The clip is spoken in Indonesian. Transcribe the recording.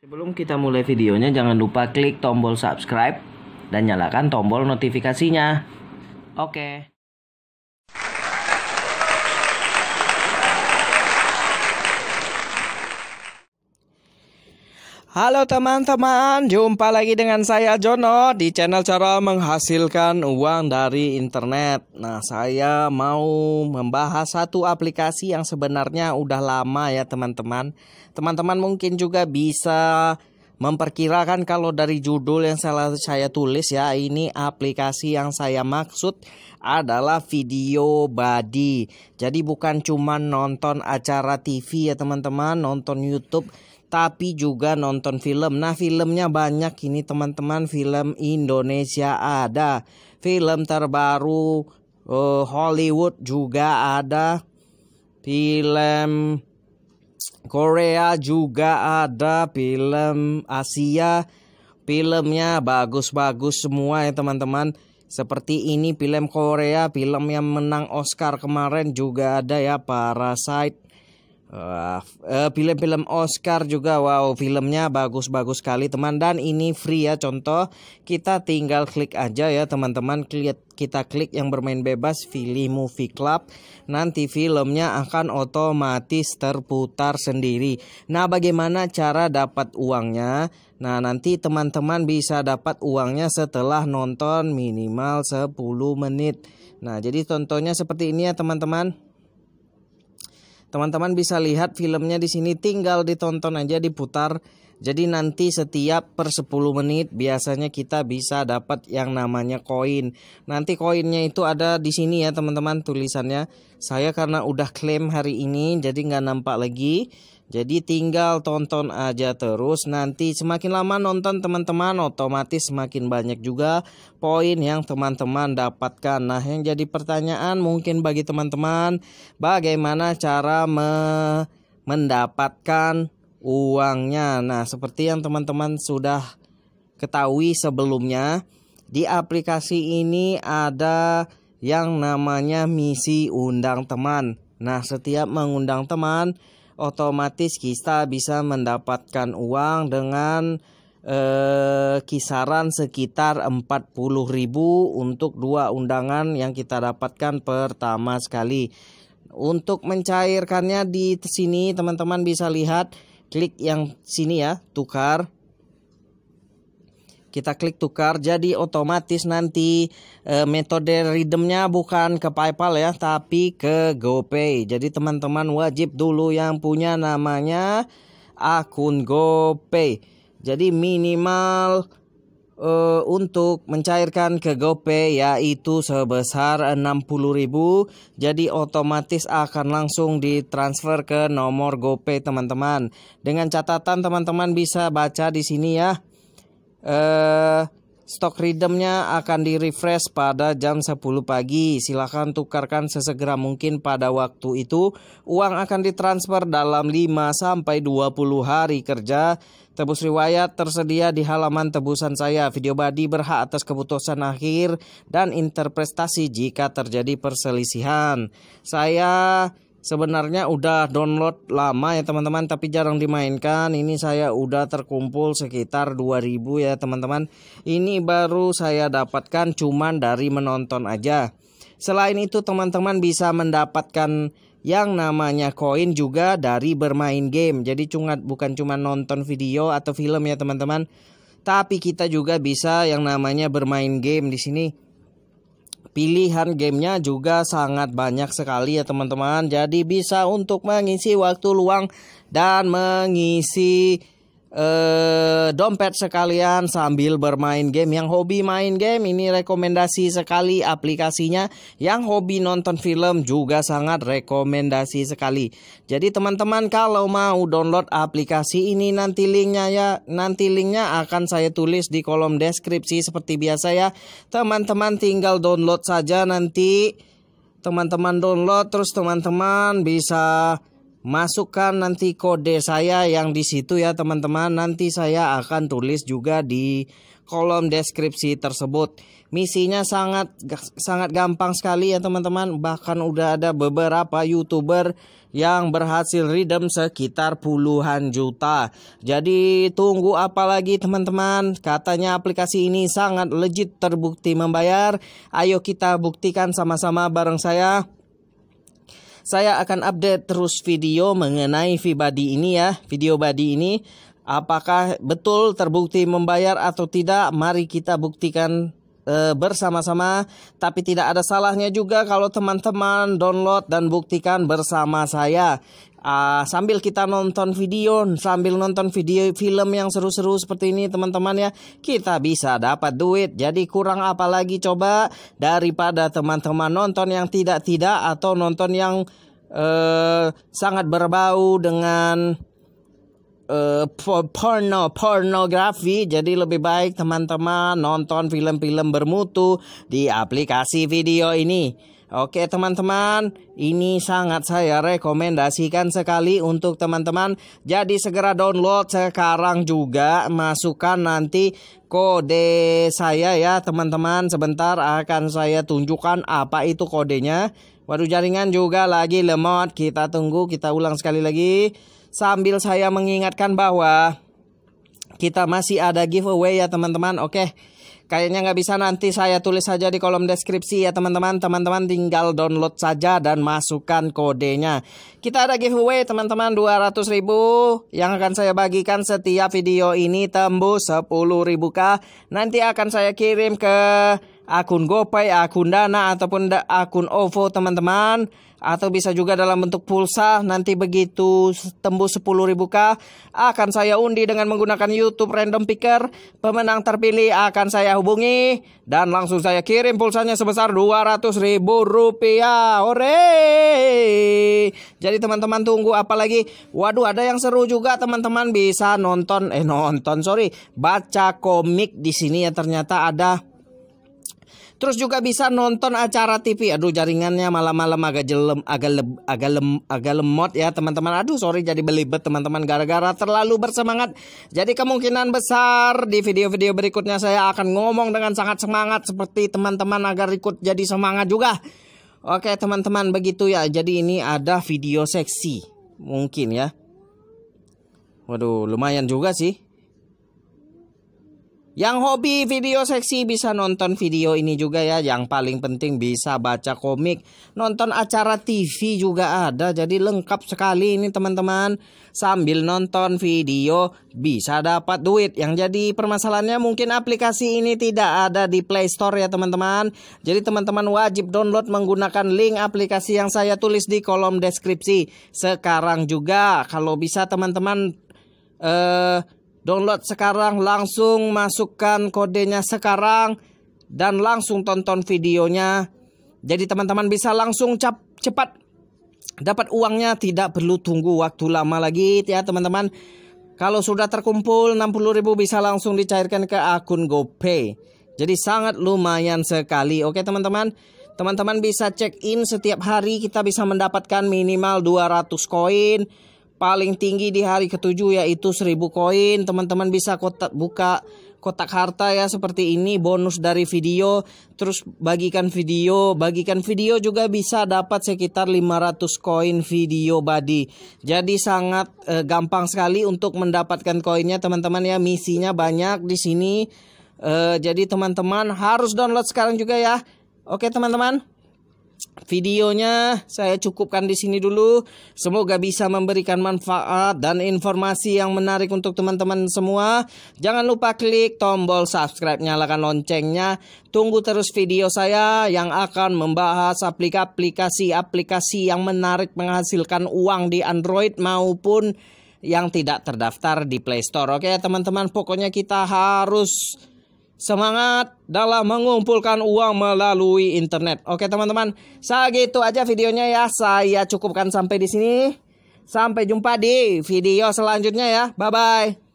Sebelum kita mulai videonya, jangan lupa klik tombol subscribe dan nyalakan tombol notifikasinya. Oke. Okay. Halo teman-teman, jumpa lagi dengan saya Jono di channel cara menghasilkan uang dari internet. Nah, saya mau membahas satu aplikasi yang sebenarnya udah lama ya teman-teman. Teman-teman mungkin juga bisa memperkirakan kalau dari judul yang saya, saya tulis ya, ini aplikasi yang saya maksud adalah video body. Jadi bukan cuma nonton acara TV ya teman-teman, nonton YouTube tapi juga nonton film. Nah, filmnya banyak ini teman-teman, film Indonesia ada. Film terbaru uh, Hollywood juga ada. Film Korea juga ada, film Asia filmnya bagus-bagus semua ya teman-teman. Seperti ini film Korea, film yang menang Oscar kemarin juga ada ya Parasite Uh, film-film Oscar juga wow filmnya bagus-bagus sekali teman dan ini free ya contoh kita tinggal klik aja ya teman-teman klik kita klik yang bermain bebas pilih movie club nanti filmnya akan otomatis terputar sendiri nah bagaimana cara dapat uangnya Nah, nanti teman-teman bisa dapat uangnya setelah nonton minimal 10 menit. Nah, jadi contohnya seperti ini ya, teman-teman. Teman-teman bisa lihat filmnya di sini tinggal ditonton aja diputar jadi nanti setiap per 10 menit biasanya kita bisa dapat yang namanya koin. Nanti koinnya itu ada di sini ya teman-teman tulisannya. Saya karena udah klaim hari ini jadi nggak nampak lagi. Jadi tinggal tonton aja terus nanti semakin lama nonton teman-teman otomatis semakin banyak juga poin yang teman-teman dapatkan. Nah, yang jadi pertanyaan mungkin bagi teman-teman bagaimana cara me mendapatkan uangnya. Nah, seperti yang teman-teman sudah ketahui sebelumnya, di aplikasi ini ada yang namanya misi undang teman. Nah, setiap mengundang teman, otomatis kita bisa mendapatkan uang dengan eh, kisaran sekitar 40.000 untuk dua undangan yang kita dapatkan pertama sekali. Untuk mencairkannya di sini teman-teman bisa lihat klik yang sini ya tukar kita klik tukar jadi otomatis nanti e, metode redeemnya bukan ke PayPal ya tapi ke GoPay jadi teman-teman wajib dulu yang punya namanya akun GoPay jadi minimal uh, untuk mencairkan ke GoPay yaitu sebesar 60.000 jadi otomatis akan langsung ditransfer ke nomor GoPay teman-teman. Dengan catatan teman-teman bisa baca di sini ya. Eh uh, Stok redeemnya akan di-refresh pada jam 10 pagi. Silahkan tukarkan sesegera mungkin pada waktu itu. Uang akan ditransfer dalam 5 sampai 20 hari kerja Tebus riwayat tersedia di halaman tebusan saya. Video Badi berhak atas keputusan akhir dan interpretasi jika terjadi perselisihan. Saya sebenarnya udah download lama ya teman-teman tapi jarang dimainkan. Ini saya udah terkumpul sekitar 2000 ya teman-teman. Ini baru saya dapatkan cuman dari menonton aja. Selain itu teman-teman bisa mendapatkan yang namanya koin juga dari bermain game. Jadi cungat bukan cuma nonton video atau film ya teman-teman, tapi kita juga bisa yang namanya bermain game di sini. Pilihan gamenya juga sangat banyak sekali ya teman-teman Jadi bisa untuk mengisi waktu luang dan mengisi eh, dompet sekalian sambil bermain game. Yang hobi main game ini rekomendasi sekali aplikasinya. Yang hobi nonton film juga sangat rekomendasi sekali. Jadi teman-teman kalau mau download aplikasi ini nanti linknya ya nanti linknya akan saya tulis di kolom deskripsi seperti biasa ya. Teman-teman tinggal download saja nanti teman-teman download terus teman-teman bisa Masukkan nanti kode saya yang di situ ya teman-teman. Nanti saya akan tulis juga di kolom deskripsi tersebut. Misinya sangat sangat gampang sekali ya teman-teman. Bahkan udah ada beberapa YouTuber yang berhasil redeem sekitar puluhan juta. Jadi tunggu apa lagi teman-teman? Katanya aplikasi ini sangat legit terbukti membayar. Ayo kita buktikan sama-sama bareng saya. Saya akan update terus video mengenai body ini ya, video body ini. Apakah betul terbukti membayar atau tidak? Mari kita buktikan e, bersama-sama. Tapi tidak ada salahnya juga kalau teman-teman download dan buktikan bersama saya. Uh, sambil kita nonton video, sambil nonton video film yang seru-seru seperti ini teman-teman ya, kita bisa dapat duit. Jadi kurang apa lagi coba daripada teman-teman nonton yang tidak-tidak atau nonton yang uh, sangat berbau dengan eh, porno pornografi jadi lebih baik teman-teman nonton film-film bermutu di aplikasi video ini. Oke teman-teman, ini sangat saya rekomendasikan sekali untuk teman-teman. Jadi segera download sekarang juga, masukkan nanti kode saya ya teman-teman. Sebentar akan saya tunjukkan apa itu kodenya. Waduh jaringan juga lagi lemot, kita tunggu, kita ulang sekali lagi. Sambil saya mengingatkan bahwa kita masih ada giveaway ya teman-teman. Oke. Kayaknya nggak bisa nanti saya tulis saja di kolom deskripsi ya teman-teman. Teman-teman tinggal download saja dan masukkan kodenya. Kita ada giveaway teman-teman 200 ribu yang akan saya bagikan setiap video ini tembus 10 ribu kah. Nanti akan saya kirim ke akun GoPay, akun Dana ataupun akun OVO teman-teman atau bisa juga dalam bentuk pulsa nanti begitu tembus 10.000k akan saya undi dengan menggunakan YouTube random picker pemenang terpilih akan saya hubungi dan langsung saya kirim pulsanya sebesar 200.000 rupiah ore jadi teman-teman tunggu apalagi waduh ada yang seru juga teman-teman bisa nonton eh nonton sorry baca komik di sini ya ternyata ada Terus juga bisa nonton acara TV. Aduh jaringannya malam-malam agak jelem, agak leb, agak lem, agak lemot ya teman-teman. Aduh sorry jadi belibet teman-teman gara-gara terlalu bersemangat. Jadi kemungkinan besar di video-video berikutnya saya akan ngomong dengan sangat semangat seperti teman-teman agar ikut jadi semangat juga. Oke teman-teman begitu ya. Jadi ini ada video seksi mungkin ya. Waduh lumayan juga sih. Yang hobi video seksi bisa nonton video ini juga ya. Yang paling penting bisa baca komik, nonton acara TV juga ada. Jadi lengkap sekali ini teman-teman. Sambil nonton video bisa dapat duit. Yang jadi permasalahannya mungkin aplikasi ini tidak ada di Play Store ya teman-teman. Jadi teman-teman wajib download menggunakan link aplikasi yang saya tulis di kolom deskripsi. Sekarang juga kalau bisa teman-teman uh, Download sekarang langsung masukkan kodenya sekarang dan langsung tonton videonya. Jadi teman-teman bisa langsung cap cepat dapat uangnya tidak perlu tunggu waktu lama lagi ya teman-teman. Kalau sudah terkumpul 60.000 bisa langsung dicairkan ke akun GoPay. Jadi sangat lumayan sekali. Oke teman-teman. Teman-teman bisa check in setiap hari kita bisa mendapatkan minimal 200 koin paling tinggi di hari ketujuh yaitu 1000 koin. Teman-teman bisa kotak buka kotak harta ya seperti ini bonus dari video terus bagikan video bagikan video juga bisa dapat sekitar 500 koin video body jadi sangat eh, gampang sekali untuk mendapatkan koinnya teman-teman ya misinya banyak di sini eh, jadi teman-teman harus download sekarang juga ya oke teman-teman Videonya saya cukupkan di sini dulu. Semoga bisa memberikan manfaat dan informasi yang menarik untuk teman-teman semua. Jangan lupa klik tombol subscribe, nyalakan loncengnya. Tunggu terus video saya yang akan membahas aplikasi-aplikasi yang menarik menghasilkan uang di Android maupun yang tidak terdaftar di Play Store. Oke, teman-teman, pokoknya kita harus semangat dalam mengumpulkan uang melalui internet. Oke teman-teman, segitu aja videonya ya. Saya cukupkan sampai di sini. Sampai jumpa di video selanjutnya ya. Bye-bye.